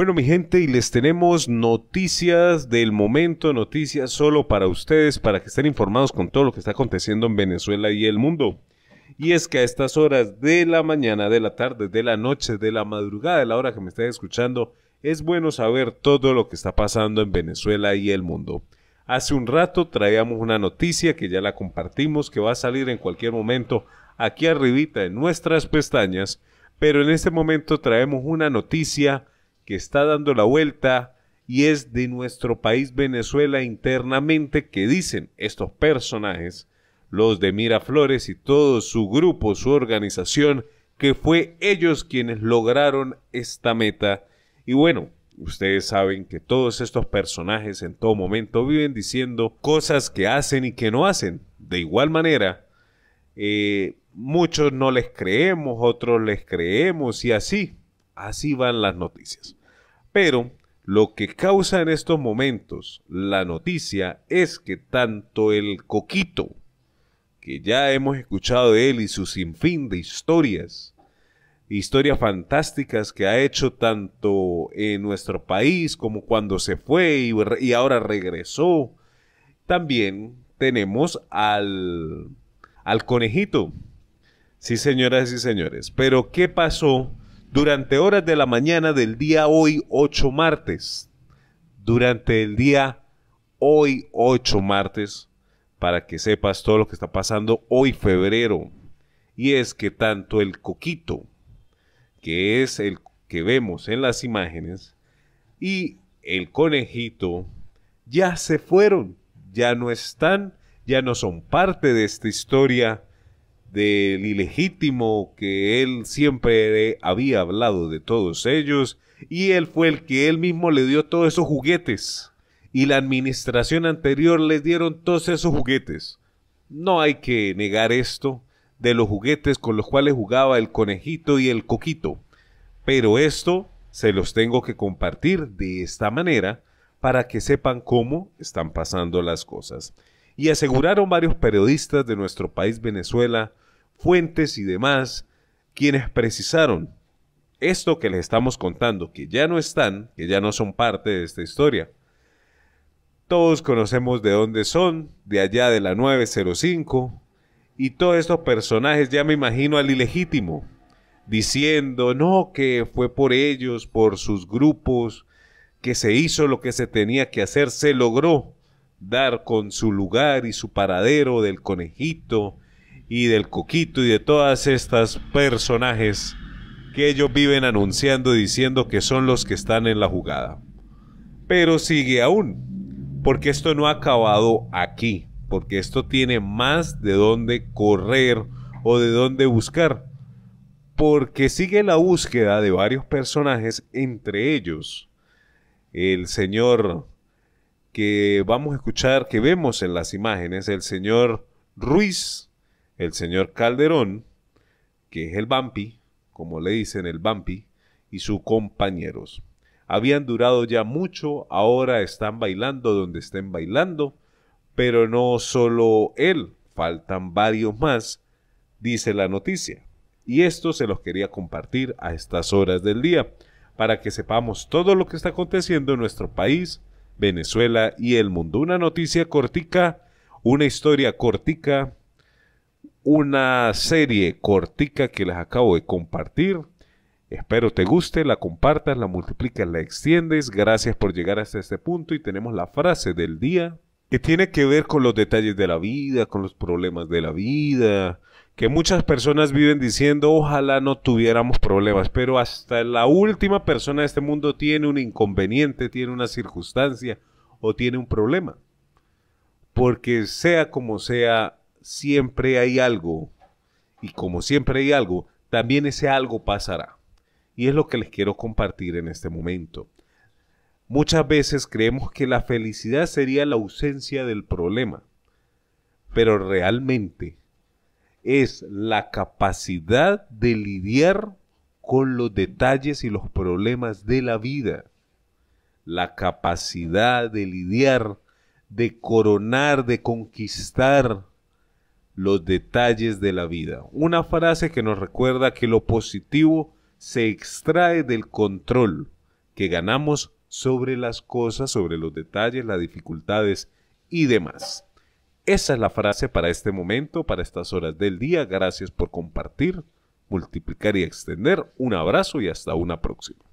Bueno, mi gente, y les tenemos noticias del momento, noticias solo para ustedes, para que estén informados con todo lo que está aconteciendo en Venezuela y el mundo. Y es que a estas horas de la mañana, de la tarde, de la noche, de la madrugada, de la hora que me estén escuchando, es bueno saber todo lo que está pasando en Venezuela y el mundo. Hace un rato traíamos una noticia que ya la compartimos, que va a salir en cualquier momento aquí arribita en nuestras pestañas, pero en este momento traemos una noticia que está dando la vuelta y es de nuestro país Venezuela internamente que dicen estos personajes, los de Miraflores y todo su grupo, su organización, que fue ellos quienes lograron esta meta. Y bueno, ustedes saben que todos estos personajes en todo momento viven diciendo cosas que hacen y que no hacen. De igual manera, eh, muchos no les creemos, otros les creemos y así, así van las noticias. Pero lo que causa en estos momentos la noticia es que tanto el coquito, que ya hemos escuchado de él y su sinfín de historias, historias fantásticas que ha hecho tanto en nuestro país como cuando se fue y, y ahora regresó. También tenemos al, al conejito. Sí, señoras y señores. Pero ¿qué pasó durante horas de la mañana del día hoy 8 martes. Durante el día hoy 8 martes, para que sepas todo lo que está pasando hoy febrero. Y es que tanto el coquito, que es el que vemos en las imágenes, y el conejito, ya se fueron, ya no están, ya no son parte de esta historia del ilegítimo que él siempre había hablado de todos ellos, y él fue el que él mismo le dio todos esos juguetes, y la administración anterior les dieron todos esos juguetes. No hay que negar esto de los juguetes con los cuales jugaba el conejito y el coquito, pero esto se los tengo que compartir de esta manera para que sepan cómo están pasando las cosas y aseguraron varios periodistas de nuestro país Venezuela, fuentes y demás, quienes precisaron esto que les estamos contando, que ya no están, que ya no son parte de esta historia. Todos conocemos de dónde son, de allá de la 905, y todos estos personajes ya me imagino al ilegítimo, diciendo, no, que fue por ellos, por sus grupos, que se hizo lo que se tenía que hacer, se logró dar con su lugar y su paradero del conejito y del coquito y de todas estas personajes que ellos viven anunciando diciendo que son los que están en la jugada. Pero sigue aún, porque esto no ha acabado aquí, porque esto tiene más de dónde correr o de dónde buscar, porque sigue la búsqueda de varios personajes, entre ellos el señor que vamos a escuchar, que vemos en las imágenes, el señor Ruiz, el señor Calderón, que es el Bampi, como le dicen el Bampi, y sus compañeros. Habían durado ya mucho, ahora están bailando donde estén bailando, pero no solo él, faltan varios más, dice la noticia. Y esto se los quería compartir a estas horas del día, para que sepamos todo lo que está aconteciendo en nuestro país, Venezuela y el mundo. Una noticia cortica, una historia cortica, una serie cortica que les acabo de compartir. Espero te guste, la compartas, la multiplicas, la extiendes. Gracias por llegar hasta este punto y tenemos la frase del día que tiene que ver con los detalles de la vida, con los problemas de la vida, que muchas personas viven diciendo ojalá no tuviéramos problemas, pero hasta la última persona de este mundo tiene un inconveniente, tiene una circunstancia o tiene un problema. Porque sea como sea, siempre hay algo, y como siempre hay algo, también ese algo pasará. Y es lo que les quiero compartir en este momento. Muchas veces creemos que la felicidad sería la ausencia del problema, pero realmente es la capacidad de lidiar con los detalles y los problemas de la vida, la capacidad de lidiar, de coronar, de conquistar los detalles de la vida. Una frase que nos recuerda que lo positivo se extrae del control que ganamos sobre las cosas, sobre los detalles, las dificultades y demás. Esa es la frase para este momento, para estas horas del día. Gracias por compartir, multiplicar y extender. Un abrazo y hasta una próxima.